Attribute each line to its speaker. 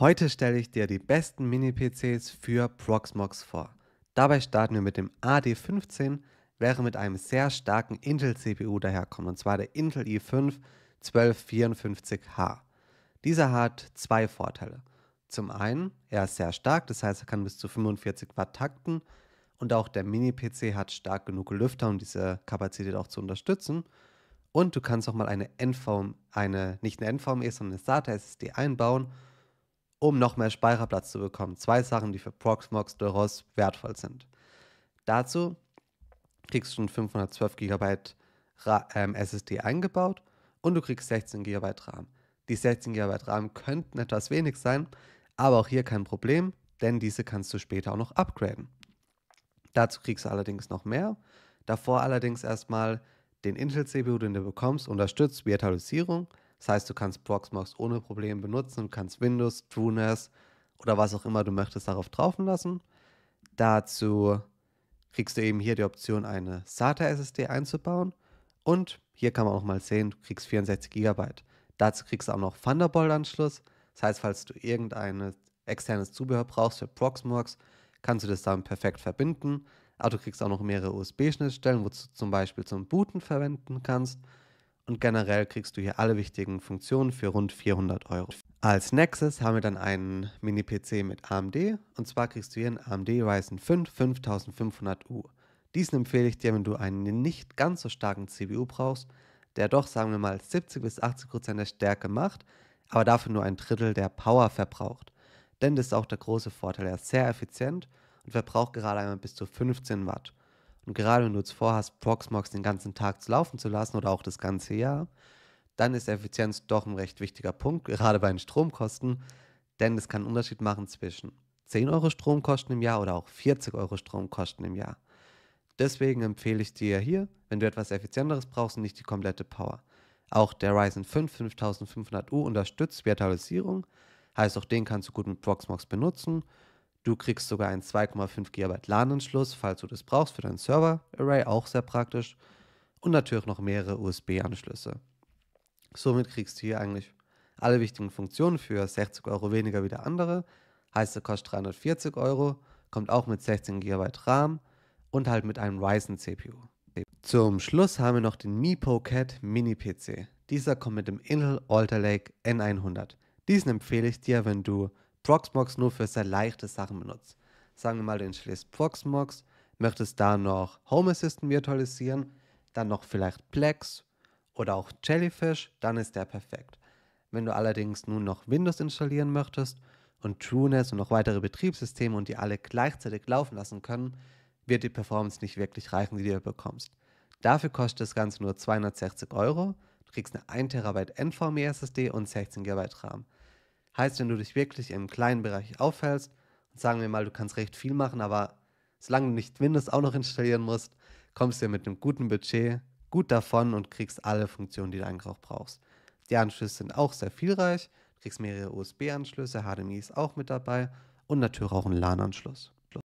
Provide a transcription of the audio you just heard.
Speaker 1: Heute stelle ich dir die besten Mini-PCs für Proxmox vor. Dabei starten wir mit dem AD15, wäre mit einem sehr starken Intel-CPU daherkommt, und zwar der Intel i5 1254H. Dieser hat zwei Vorteile. Zum einen, er ist sehr stark, das heißt, er kann bis zu 45 Watt takten und auch der Mini-PC hat stark genug Lüfter, um diese Kapazität auch zu unterstützen. Und du kannst auch mal eine NVMe, eine, nicht eine NVMe, sondern eine SATA-SSD einbauen um noch mehr Speicherplatz zu bekommen. Zwei Sachen, die für Proxmox durchaus wertvoll sind. Dazu kriegst du schon 512 GB SSD eingebaut und du kriegst 16 GB RAM. Die 16 GB RAM könnten etwas wenig sein, aber auch hier kein Problem, denn diese kannst du später auch noch upgraden. Dazu kriegst du allerdings noch mehr. Davor allerdings erstmal den Intel-CPU, den du bekommst, unterstützt Virtualisierung. Das heißt, du kannst Proxmox ohne Probleme benutzen, du kannst Windows, TrueNAS oder was auch immer du möchtest darauf draufen lassen. Dazu kriegst du eben hier die Option, eine SATA-SSD einzubauen. Und hier kann man auch mal sehen, du kriegst 64 GB. Dazu kriegst du auch noch Thunderbolt-Anschluss. Das heißt, falls du irgendein externes Zubehör brauchst für Proxmox, kannst du das dann perfekt verbinden. Aber du kriegst auch noch mehrere USB-Schnittstellen, wo du zum Beispiel zum Booten verwenden kannst und generell kriegst du hier alle wichtigen Funktionen für rund 400 Euro. Als nächstes haben wir dann einen Mini-PC mit AMD und zwar kriegst du hier einen AMD Ryzen 5 5500U. Diesen empfehle ich dir, wenn du einen nicht ganz so starken CPU brauchst, der doch, sagen wir mal, 70 bis 80 Prozent der Stärke macht, aber dafür nur ein Drittel der Power verbraucht. Denn das ist auch der große Vorteil, er ist sehr effizient und verbraucht gerade einmal bis zu 15 Watt. Und gerade wenn du jetzt vorhast, Proxmox den ganzen Tag zu laufen zu lassen oder auch das ganze Jahr, dann ist Effizienz doch ein recht wichtiger Punkt, gerade bei den Stromkosten, denn es kann einen Unterschied machen zwischen 10 Euro Stromkosten im Jahr oder auch 40 Euro Stromkosten im Jahr. Deswegen empfehle ich dir hier, wenn du etwas Effizienteres brauchst und nicht die komplette Power. Auch der Ryzen 5 5500U unterstützt Virtualisierung, heißt auch den kannst du gut mit Proxmox benutzen Du kriegst sogar einen 2,5 GB LAN-Anschluss, falls du das brauchst, für dein Server-Array, auch sehr praktisch. Und natürlich noch mehrere USB-Anschlüsse. Somit kriegst du hier eigentlich alle wichtigen Funktionen für 60 Euro weniger wie der andere. Heißt, er kostet 340 Euro, kommt auch mit 16 GB RAM und halt mit einem Ryzen CPU. Zum Schluss haben wir noch den Mipo Cat Mini PC. Dieser kommt mit dem Intel Alter Lake N100. Diesen empfehle ich dir, wenn du Proxmox nur für sehr leichte Sachen benutzt. Sagen wir mal, du installierst Proxmox, möchtest da noch Home Assistant virtualisieren, dann noch vielleicht Plex oder auch Jellyfish, dann ist der perfekt. Wenn du allerdings nun noch Windows installieren möchtest und TrueNAS und noch weitere Betriebssysteme und die alle gleichzeitig laufen lassen können, wird die Performance nicht wirklich reichen, die du bekommst. Dafür kostet das Ganze nur 260 Euro, du kriegst eine 1 TB NVMe SSD und 16 GB RAM. Heißt, wenn du dich wirklich im kleinen Bereich aufhältst, und sagen wir mal, du kannst recht viel machen, aber solange du nicht Windows auch noch installieren musst, kommst du ja mit einem guten Budget gut davon und kriegst alle Funktionen, die du eigentlich auch brauchst. Die Anschlüsse sind auch sehr vielreich, du kriegst mehrere USB-Anschlüsse, HDMI ist auch mit dabei und natürlich auch einen LAN-Anschluss.